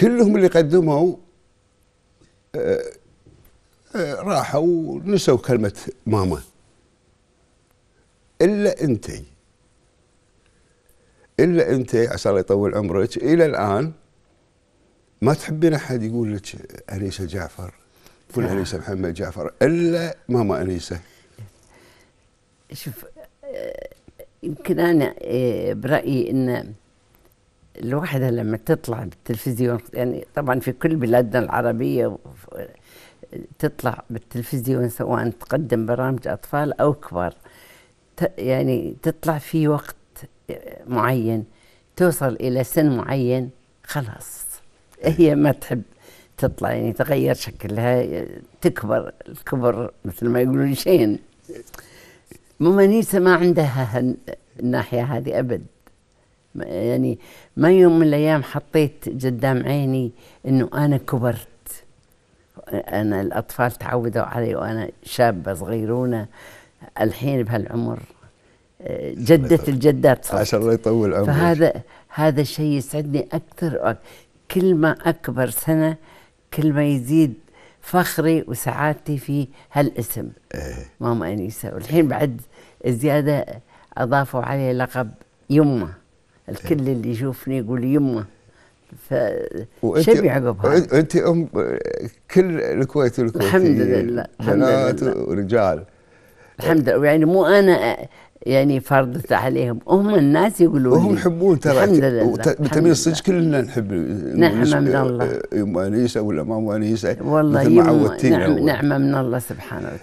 كلهم اللي قدموا آه، آه، راحوا ونسوا كلمة ماما إلا أنتي إلا أنتي عسى الله يطول عمرك إلى الآن ما تحبين أحد يقول لك أنيسة جعفر فل أنيسة محمد جعفر إلا ماما أنيسة شوف آه، يمكن أنا برأيي أن الواحدة لما تطلع بالتلفزيون يعني طبعا في كل بلادنا العربية تطلع بالتلفزيون سواء تقدم برامج أطفال أو كبار يعني تطلع في وقت معين توصل إلى سن معين خلاص هي أيوة. ما تحب تطلع يعني تغير شكلها تكبر الكبر مثل ما يقولون شين ممانيسة ما عندها الناحية هذه أبد يعني ما يوم من الايام حطيت قدام عيني انه انا كبرت انا الاطفال تعودوا علي وانا شابه صغيرونه الحين بهالعمر آه، جدة الجدات صح عشان الله يطول عمرك فهذا هذا شيء يسعدني اكثر كل ما اكبر سنه كل ما يزيد فخري وسعادتي في هالاسم إيه. ماما انيسه والحين بعد زياده اضافوا عليه لقب يمه الكل اللي يشوفني يقول يمه ف شبي عقبها انت ام كل الكويت والكويتيين الحمد لله بنات ورجال الحمد لله يعني مو انا يعني فرضت عليهم هم الناس يقولون وهم يحبون ترى الحمد لله تمين الصدق كلنا نحب نعمه من الله يم انيسه ولا ما انيسه والله مثل ما عودتينا نعم، نعمه من الله سبحانه وتعالى